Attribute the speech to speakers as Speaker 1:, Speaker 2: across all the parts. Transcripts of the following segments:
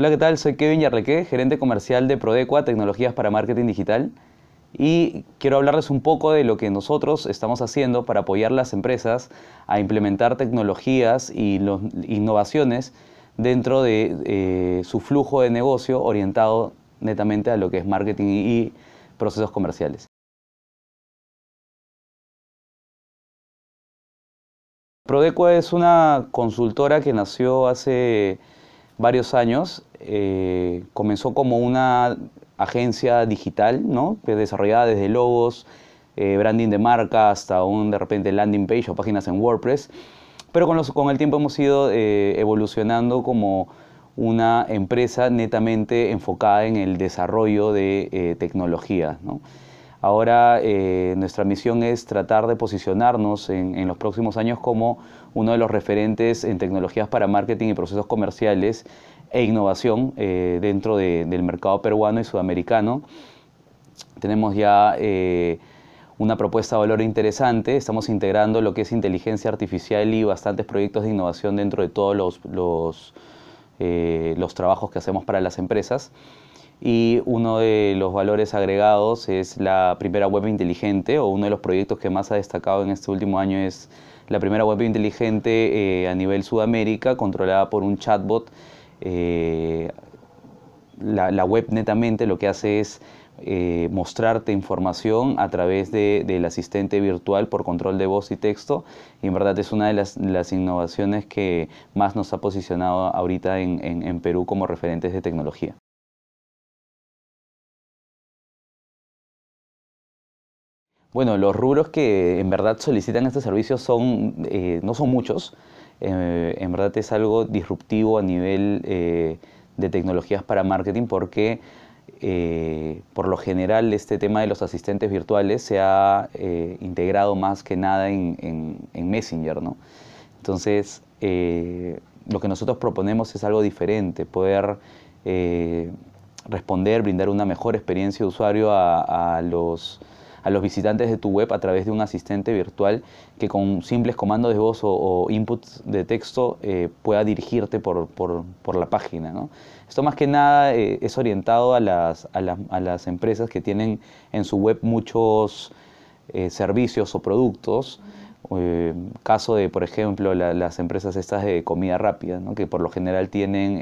Speaker 1: Hola, ¿qué tal? Soy Kevin Yarleque, gerente comercial de Prodecua, Tecnologías para Marketing Digital. Y quiero hablarles un poco de lo que nosotros estamos haciendo para apoyar las empresas a implementar tecnologías y innovaciones dentro de eh, su flujo de negocio orientado netamente a lo que es marketing y procesos comerciales. Prodecua es una consultora que nació hace varios años. Eh, comenzó como una agencia digital, ¿no? desarrollada desde logos, eh, branding de marca, hasta un de repente landing page o páginas en WordPress. Pero con, los, con el tiempo hemos ido eh, evolucionando como una empresa netamente enfocada en el desarrollo de tecnología. ¿no? Ahora eh, nuestra misión es tratar de posicionarnos en, los próximos años como uno de los referentes en tecnologías para marketing y procesos comerciales e innovación eh, dentro del mercado peruano y sudamericano. Tenemos ya eh, una propuesta de valor interesante, estamos integrando lo que es inteligencia artificial y bastantes proyectos de innovación dentro de todos los, los trabajos que hacemos para las empresas. Y uno de los valores agregados es la primera web inteligente, o uno de los proyectos que más ha destacado en este último año es la primera web inteligente eh, a nivel Sudamérica, controlada por un chatbot. Eh, la, web netamente lo que hace es eh, mostrarte información a través del asistente virtual por control de voz y texto. Y en verdad es una de las, innovaciones que más nos ha posicionado ahorita en Perú como referentes de tecnología. Bueno, los rubros que en verdad solicitan este servicio son, eh, no son muchos. Eh, en verdad es algo disruptivo a nivel eh, de tecnologías para marketing porque por lo general este tema de los asistentes virtuales se ha integrado más que nada en, Messenger. ¿no? Entonces, lo que nosotros proponemos es algo diferente, poder responder, brindar una mejor experiencia de usuario a los a los visitantes de tu web a través de un asistente virtual que con simples comandos de voz o, inputs de texto eh, pueda dirigirte por, la página. Esto más que nada eh, es orientado a las, a, las empresas que tienen en su web muchos... Eh, servicios o productos. caso de, por ejemplo, las empresas estas de comida rápida, que por lo general tienen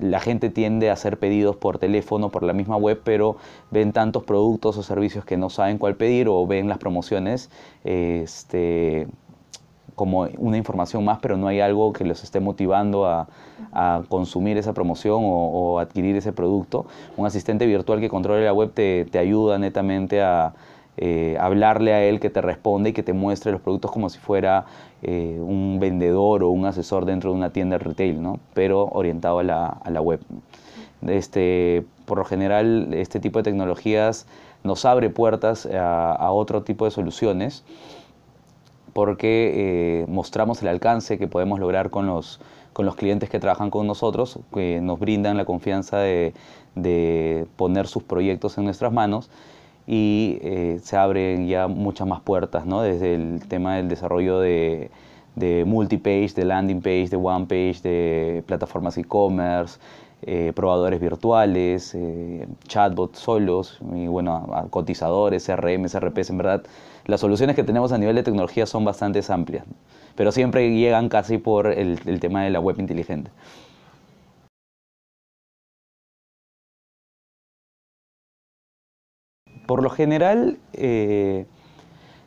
Speaker 1: la gente tiende a hacer pedidos por teléfono, por la misma web, pero ven tantos productos o servicios que no saben cuál pedir o ven las promociones este, como una información más, pero no hay algo que los esté motivando a, a consumir esa promoción o, adquirir ese producto. Un asistente virtual que controle la web te ayuda netamente a eh, hablarle a él que te responde y que te muestre los productos como si fuera eh, un vendedor o un asesor dentro de una tienda de retail, ¿no? pero orientado a la, a la web. Este, por lo general, este tipo de tecnologías nos abre puertas a, otro tipo de soluciones porque eh, mostramos el alcance que podemos lograr con los, con los clientes que trabajan con nosotros, que nos brindan la confianza de, de poner sus proyectos en nuestras manos y eh, se abren ya muchas más puertas, ¿no? desde el tema del desarrollo de, de multi-page, de landing page, de one page, de plataformas e-commerce, eh, probadores virtuales, eh, chatbots solos, bueno, cotizadores, CRM, CRPs, en verdad, las soluciones que tenemos a nivel de tecnología son bastante amplias, pero siempre llegan casi por el tema de la web inteligente. Por lo general, eh,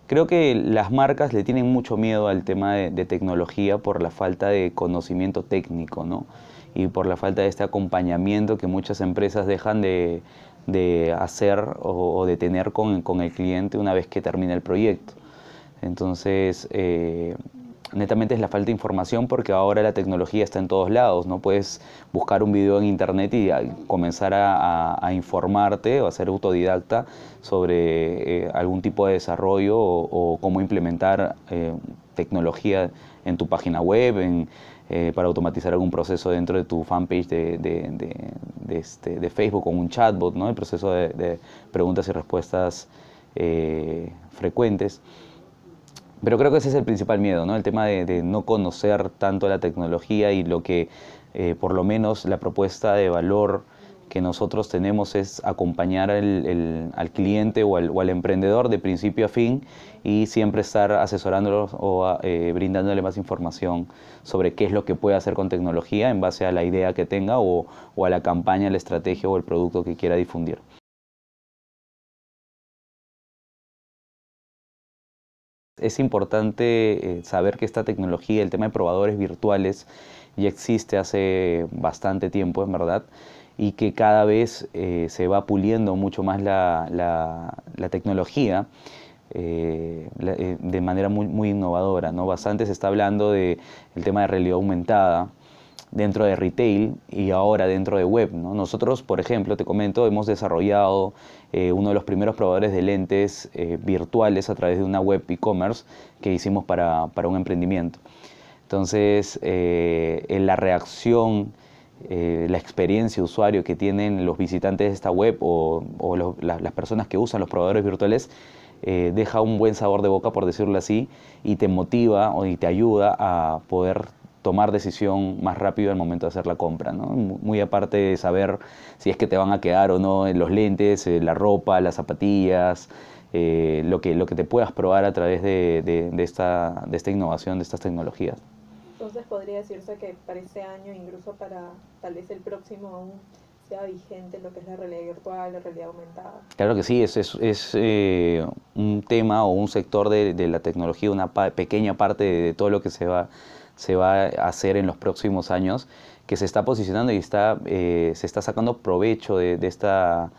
Speaker 1: creo que las marcas le tienen mucho miedo al tema de, tecnología por la falta de conocimiento técnico, Y por la falta de este acompañamiento que muchas empresas dejan de, hacer o, de tener con, el cliente una vez que termina el proyecto. Entonces, eh, netamente es la falta de información porque ahora la tecnología está en todos lados, ¿no? Puedes buscar un video en internet y ah, comenzar a, informarte o a ser autodidacta sobre eh, algún tipo de desarrollo o, cómo implementar eh, tecnología en tu página web, eh, para automatizar algún proceso dentro de tu fanpage de, de, este, Facebook con un chatbot, ¿no? El proceso de, preguntas y respuestas frecuentes. Pero creo que ese es el principal miedo, ¿no? El tema de, no conocer tanto la tecnología y lo que, eh, por lo menos, la propuesta de valor que nosotros tenemos es acompañar al cliente o al, emprendedor de principio a fin y siempre estar asesorándolo o eh, brindándole más información sobre qué es lo que puede hacer con tecnología en base a la idea que tenga o, o a la campaña, la estrategia o el producto que quiera difundir. Es importante eh, saber que esta tecnología, el tema de probadores virtuales, ya existe hace bastante tiempo, en verdad, y que cada vez eh, se va puliendo mucho más la, tecnología. Eh, de manera muy, innovadora. ¿no? Bastante se está hablando del tema de realidad aumentada, dentro de retail y ahora dentro de web. ¿no? Nosotros, por ejemplo, te comento, hemos desarrollado eh, uno de los primeros proveedores de lentes eh, virtuales a través de una web e-commerce que hicimos para, para, un emprendimiento. Entonces, eh, en la reacción, la experiencia de usuario que tienen los visitantes de esta web o, las personas que usan los proveedores virtuales deja un buen sabor de boca, por decirlo así, y te motiva o, y te ayuda a poder tomar decisión más rápido al momento de hacer la compra, Muy aparte de saber si es que te van a quedar o no eh, los lentes, eh, la ropa, las zapatillas, eh, lo, que, lo que te puedas probar a través de, esta, de esta innovación, de estas tecnologías. Entonces podría decirse que para este año, incluso para tal vez el próximo aún sea vigente lo que es la realidad virtual, la realidad aumentada. Claro que sí, es, es, un tema o un sector de, de la tecnología, una pequeña parte de, de, todo lo que se va se va a hacer en los próximos años, que se está posicionando y está, eh, se está sacando provecho de, esta,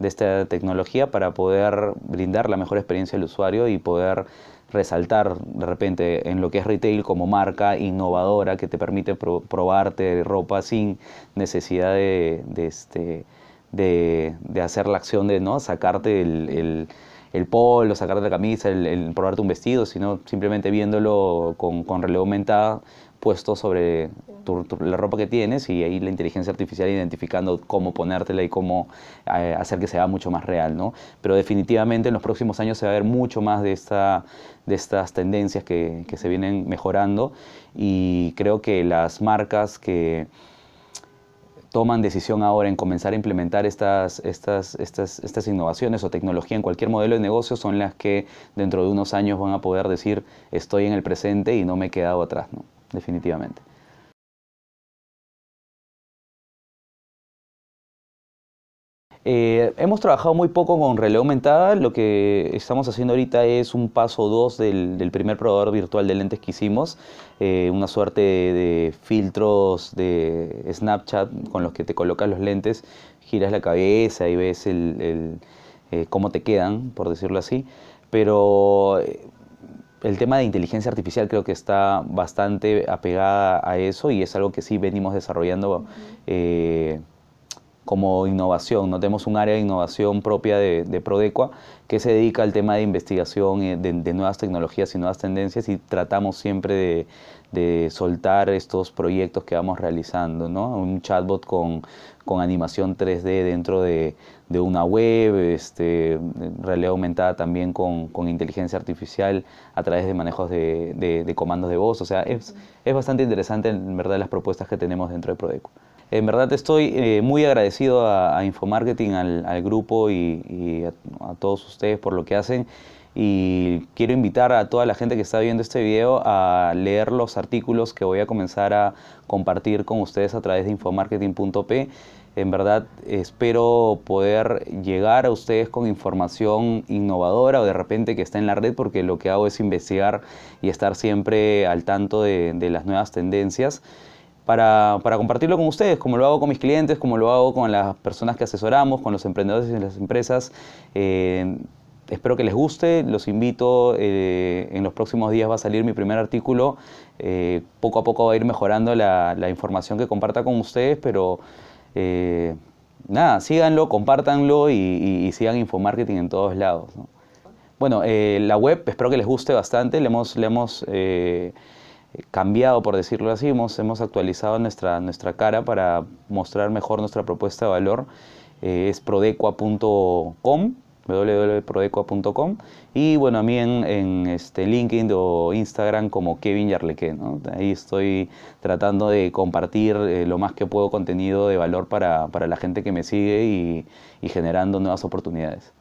Speaker 1: de esta tecnología para poder brindar la mejor experiencia al usuario y poder resaltar de repente en lo que es retail como marca innovadora que te permite probarte ropa sin necesidad de, este, de, hacer la acción de no sacarte el el polo, sacarte la camisa, el, probarte un vestido, sino simplemente viéndolo con, con relevo aumentada puesto sobre la ropa que tienes y ahí la inteligencia artificial identificando cómo ponértela y cómo eh, hacer que sea mucho más real, ¿no? Pero definitivamente en los próximos años se va a ver mucho más de, esta, de estas tendencias que, que se vienen mejorando y creo que las marcas que toman decisión ahora en comenzar a implementar estas, estas, estas, estas innovaciones o tecnología en cualquier modelo de negocio son las que dentro de unos años van a poder decir estoy en el presente y no me he quedado atrás, definitivamente. Eh, hemos trabajado muy poco con realidad aumentada. Lo que estamos haciendo ahorita es un paso 2 del, del, primer probador virtual de lentes que hicimos. Eh, una suerte de, filtros de Snapchat con los que te colocas los lentes, giras la cabeza y ves eh, cómo te quedan, por decirlo así. Pero el tema de inteligencia artificial creo que está bastante apegada a eso y es algo que sí venimos desarrollando como innovación. tenemos un área de innovación propia de, Prodecua que se dedica al tema de investigación eh, de, nuevas tecnologías y nuevas tendencias y tratamos siempre de, soltar estos proyectos que vamos realizando, ¿no? Un chatbot con, con animación 3D dentro de, una web, este, realidad aumentada también con, inteligencia artificial a través de manejos de, comandos de voz. O sea, es, bastante interesante en verdad las propuestas que tenemos dentro de ProdecuA. En verdad estoy eh, muy agradecido a, Infomarketing, al, grupo y, a, todos ustedes por lo que hacen. Y quiero invitar a toda la gente que está viendo este video a leer los artículos que voy a comenzar a compartir con ustedes a través de infomarketing.p. En verdad espero poder llegar a ustedes con información innovadora o de repente que está en la red porque lo que hago es investigar y estar siempre al tanto de, de las nuevas tendencias para, compartirlo con ustedes, como lo hago con mis clientes, como lo hago con las personas que asesoramos, con los emprendedores y las empresas. Eh, espero que les guste, los invito, eh, en los próximos días va a salir mi primer artículo, eh, poco a poco va a ir mejorando la, información que comparta con ustedes, pero nada, síganlo, compártanlo y, sigan infomarketing en todos lados. Bueno, la web espero que les guste bastante, le hemos... Le hemos cambiado, por decirlo así, hemos, actualizado nuestra, cara para mostrar mejor nuestra propuesta de valor. Eh, es prodecua.com www.prodecoa.com y bueno, a mí en, este LinkedIn o Instagram como Kevin Yarleque. Ahí estoy tratando de compartir eh, lo más que puedo contenido de valor para, para, la gente que me sigue y, y generando nuevas oportunidades.